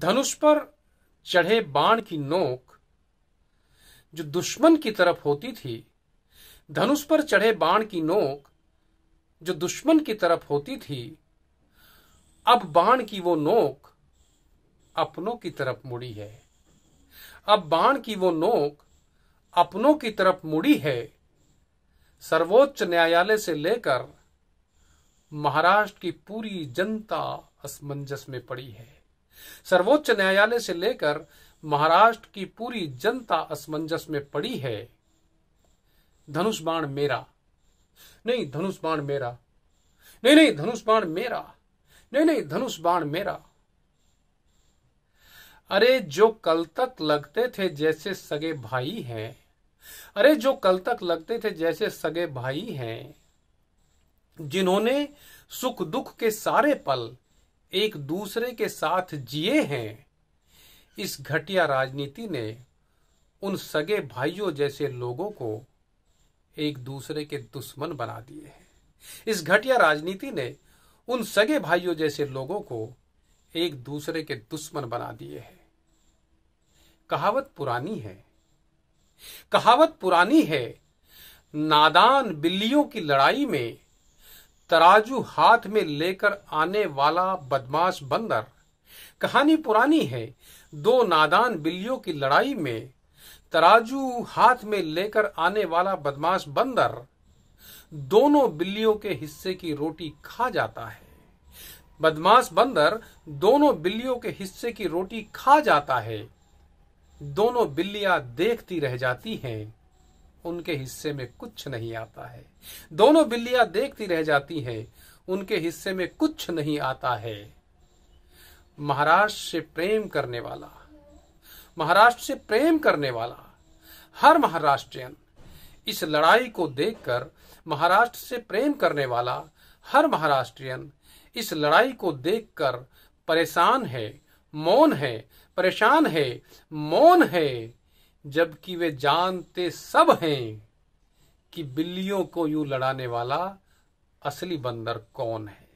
धनुष पर चढ़े बाण की नोक जो दुश्मन की तरफ होती थी धनुष पर चढ़े बाण की नोक जो दुश्मन की तरफ होती थी अब बाण की वो नोक अपनों की तरफ मुड़ी है अब बाण की वो नोक अपनों की तरफ मुड़ी है सर्वोच्च न्यायालय से लेकर महाराष्ट्र की पूरी जनता असमंजस में पड़ी है सर्वोच्च न्यायालय से लेकर महाराष्ट्र की पूरी जनता असमंजस में पड़ी है धनुष बाण मेरा नहीं धनुष बाण मेरा नहीं नहीं धनुष बाण मेरा नहीं नहीं धनुष बाण मेरा अरे जो कल तक लगते थे जैसे सगे भाई हैं अरे जो कल तक लगते थे जैसे सगे भाई हैं जिन्होंने सुख दुख के सारे पल एक दूसरे के साथ जिए हैं इस घटिया राजनीति ने उन सगे भाइयों जैसे लोगों को एक दूसरे के दुश्मन बना दिए हैं इस घटिया राजनीति ने उन सगे भाइयों जैसे लोगों को एक दूसरे के दुश्मन बना दिए हैं कहावत पुरानी है कहावत पुरानी है नादान बिल्लियों की लड़ाई में तराजू हाथ में लेकर आने वाला बदमाश बंदर कहानी पुरानी है दो नादान बिल्लियों की लड़ाई में तराजू हाथ में लेकर आने वाला बदमाश बंदर दोनों बिल्लियों के हिस्से की रोटी खा जाता है बदमाश बंदर दोनों बिल्लियों के हिस्से की रोटी खा जाता है दोनों बिल्लियां देखती रह जाती हैं उनके हिस्से में कुछ नहीं आता है दोनों बिल्लियां देखती रह जाती हैं उनके हिस्से में कुछ नहीं आता है महाराष्ट्र से प्रेम करने वाला महाराष्ट्र से प्रेम करने वाला हर महाराष्ट्रियन इस लड़ाई को देखकर महाराष्ट्र से प्रेम करने वाला हर महाराष्ट्रियन इस लड़ाई को देखकर परेशान है मौन है परेशान है मौन है जबकि वे जानते सब हैं कि बिल्लियों को यूं लड़ाने वाला असली बंदर कौन है